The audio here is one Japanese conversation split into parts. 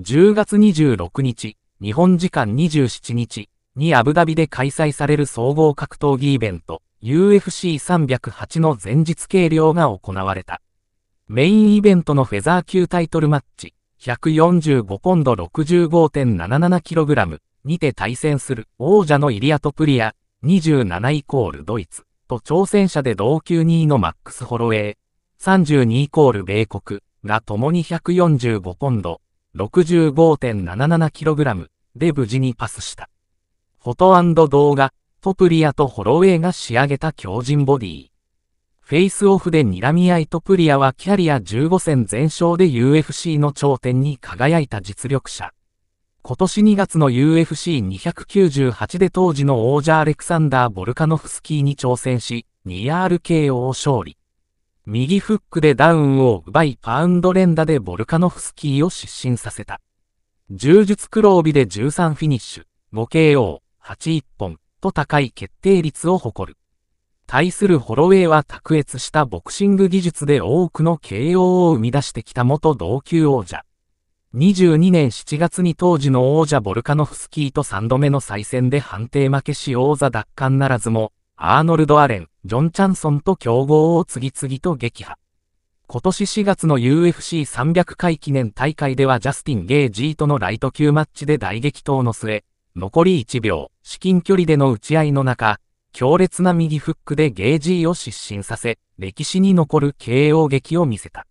10月26日、日本時間27日にアブダビで開催される総合格闘技イベント UFC308 の前日計量が行われた。メインイベントのフェザー級タイトルマッチ145ポンド 65.77kg にて対戦する王者のイリアトプリア27イコールドイツと挑戦者で同級2位のマックス・ホロウェイ32イコール米国が共に145ポンド 65.77kg で無事にパスした。フォト動画、トプリアとホロウェイが仕上げた強靭ボディ。フェイスオフで睨み合いトプリアはキャリア15戦全勝で UFC の頂点に輝いた実力者。今年2月の UFC298 で当時の王者アレクサンダー・ボルカノフスキーに挑戦し、2RKO を勝利。右フックでダウンを奪いパウンド連打でボルカノフスキーを失神させた。柔術黒帯で13フィニッシュ、5KO、81本と高い決定率を誇る。対するホロウェイは卓越したボクシング技術で多くの KO を生み出してきた元同級王者。22年7月に当時の王者ボルカノフスキーと3度目の再戦で判定負けし王座奪還ならずも、アーノルド・アレン、ジョン・チャンソンと競合を次々と撃破。今年4月の UFC300 回記念大会ではジャスティン・ゲージーとのライト級マッチで大激闘の末、残り1秒、至近距離での打ち合いの中、強烈な右フックでゲージーを失神させ、歴史に残る KO 劇を見せた。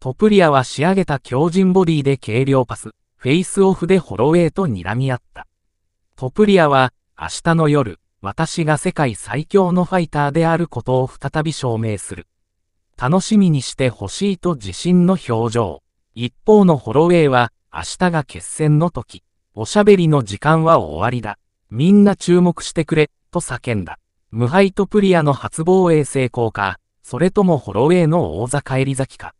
トプリアは仕上げた強靭ボディで軽量パス、フェイスオフでホロウェイと睨み合った。トプリアは、明日の夜、私が世界最強のファイターであることを再び証明する。楽しみにしてほしいと自信の表情。一方のホロウェイは、明日が決戦の時、おしゃべりの時間は終わりだ。みんな注目してくれ、と叫んだ。無敗とプリアの初防衛成功か、それともホロウェイの王座返り咲きか。